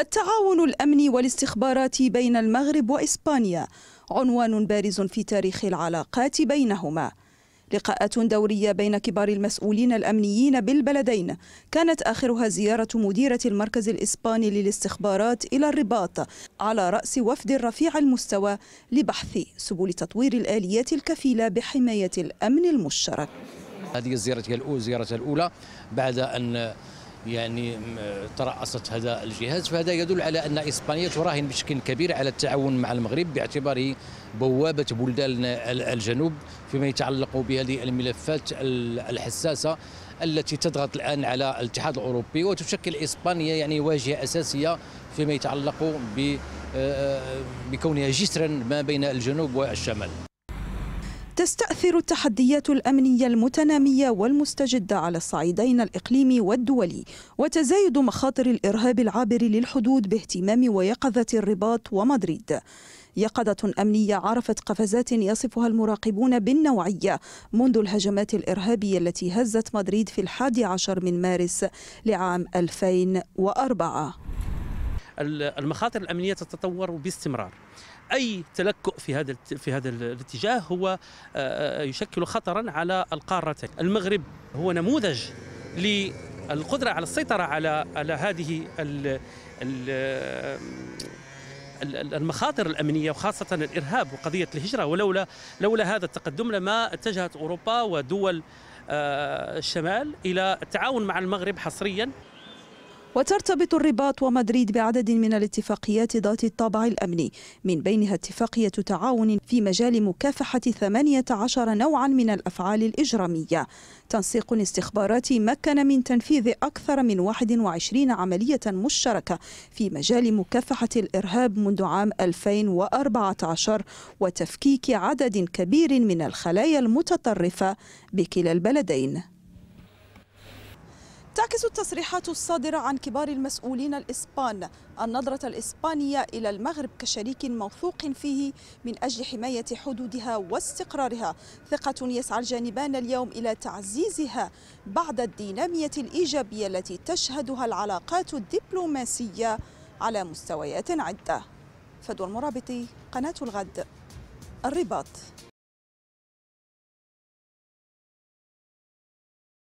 التعاون الأمني والاستخباراتي بين المغرب وإسبانيا عنوان بارز في تاريخ العلاقات بينهما لقاءات دورية بين كبار المسؤولين الأمنيين بالبلدين كانت آخرها زيارة مديرة المركز الإسباني للاستخبارات إلى الرباط على رأس وفد رفيع المستوى لبحث سبل تطوير الآليات الكفيلة بحماية الأمن المشترك هذه الزيارة الأولى الزيارة الأولى بعد أن يعني ترأست هذا الجهاز فهذا يدل على أن إسبانيا تراهن بشكل كبير على التعاون مع المغرب باعتباره بوابة بلدان الجنوب فيما يتعلق بهذه الملفات الحساسة التي تضغط الآن على الاتحاد الأوروبي وتشكل إسبانيا يعني واجهة أساسية فيما يتعلق آه، آه، بكونها جسرا ما بين الجنوب والشمال تستأثر التحديات الأمنية المتنامية والمستجدة على الصعيدين الإقليمي والدولي وتزايد مخاطر الإرهاب العابر للحدود باهتمام ويقظة الرباط ومدريد يقظة أمنية عرفت قفزات يصفها المراقبون بالنوعية منذ الهجمات الإرهابية التي هزت مدريد في الحادي عشر من مارس لعام 2004 المخاطر الامنيه تتطور باستمرار اي تلكؤ في هذا في هذا الاتجاه هو آه، آه، يشكل خطرا على القارتين المغرب هو نموذج للقدره على السيطره على على هذه ال المخاطر الامنيه وخاصه الارهاب وقضيه الهجره ولولا لولا هذا التقدم لما اتجهت اوروبا ودول آه، الشمال الى التعاون مع المغرب حصريا وترتبط الرباط ومدريد بعدد من الاتفاقيات ذات الطابع الأمني من بينها اتفاقية تعاون في مجال مكافحة 18 نوعا من الأفعال الإجرامية تنسيق استخباراتي مكن من تنفيذ أكثر من 21 عملية مشتركة في مجال مكافحة الإرهاب منذ عام 2014 وتفكيك عدد كبير من الخلايا المتطرفة بكلا البلدين تعكس التصريحات الصادرة عن كبار المسؤولين الإسبان النظرة الإسبانية إلى المغرب كشريك موثوق فيه من أجل حماية حدودها واستقرارها ثقة يسعى الجانبان اليوم إلى تعزيزها بعد الدينامية الإيجابية التي تشهدها العلاقات الدبلوماسية على مستويات عدة فدوى المرابطي قناة الغد الرباط